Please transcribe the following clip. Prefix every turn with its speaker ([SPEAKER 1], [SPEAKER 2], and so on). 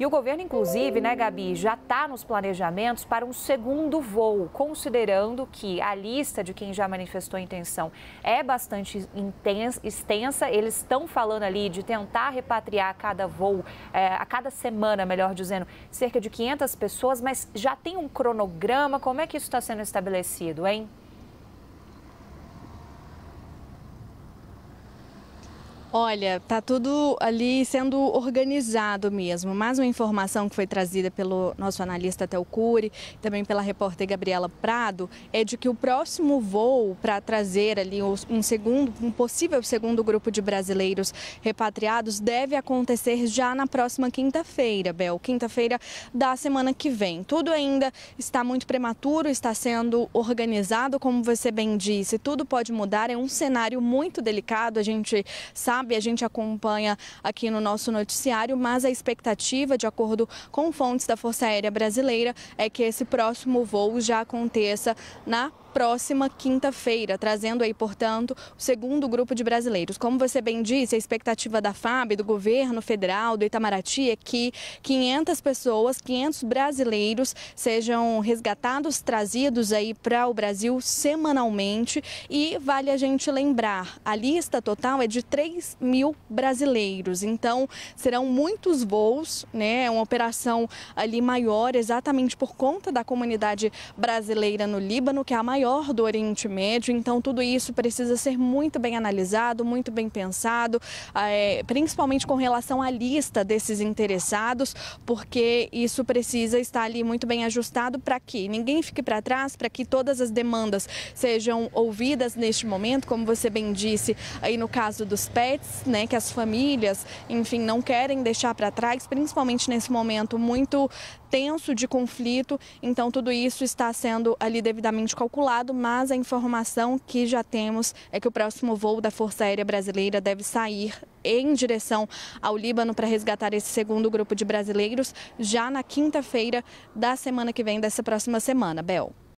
[SPEAKER 1] E o governo, inclusive, né, Gabi, já está nos planejamentos para um segundo voo, considerando que a lista de quem já manifestou intenção é bastante intensa, extensa. Eles estão falando ali de tentar repatriar a cada voo, é, a cada semana, melhor dizendo, cerca de 500 pessoas, mas já tem um cronograma. Como é que isso está sendo
[SPEAKER 2] estabelecido, hein? Olha, tá tudo ali sendo organizado mesmo, Mais uma informação que foi trazida pelo nosso analista Telcuri, também pela repórter Gabriela Prado, é de que o próximo voo para trazer ali um segundo, um possível segundo grupo de brasileiros repatriados deve acontecer já na próxima quinta-feira, Bel, quinta-feira da semana que vem. Tudo ainda está muito prematuro, está sendo organizado, como você bem disse, tudo pode mudar, é um cenário muito delicado, a gente sabe sabe, a gente acompanha aqui no nosso noticiário, mas a expectativa, de acordo com fontes da Força Aérea Brasileira, é que esse próximo voo já aconteça na próxima quinta-feira, trazendo aí, portanto, o segundo grupo de brasileiros. Como você bem disse, a expectativa da FAB, do governo federal, do Itamaraty, é que 500 pessoas, 500 brasileiros sejam resgatados, trazidos aí para o Brasil semanalmente. E vale a gente lembrar, a lista total é de 3 mil brasileiros. Então, serão muitos voos, né? É uma operação ali maior, exatamente por conta da comunidade brasileira no Líbano, que é a maior maior do Oriente Médio, então tudo isso precisa ser muito bem analisado, muito bem pensado, é, principalmente com relação à lista desses interessados, porque isso precisa estar ali muito bem ajustado para que ninguém fique para trás, para que todas as demandas sejam ouvidas neste momento, como você bem disse, aí no caso dos pets, né, que as famílias, enfim, não querem deixar para trás, principalmente nesse momento muito tenso de conflito, então tudo isso está sendo ali devidamente calculado mas a informação que já temos é que o próximo voo da Força Aérea Brasileira deve sair em direção ao Líbano para resgatar esse segundo grupo de brasileiros já na quinta-feira da semana que vem, dessa próxima semana. Bel.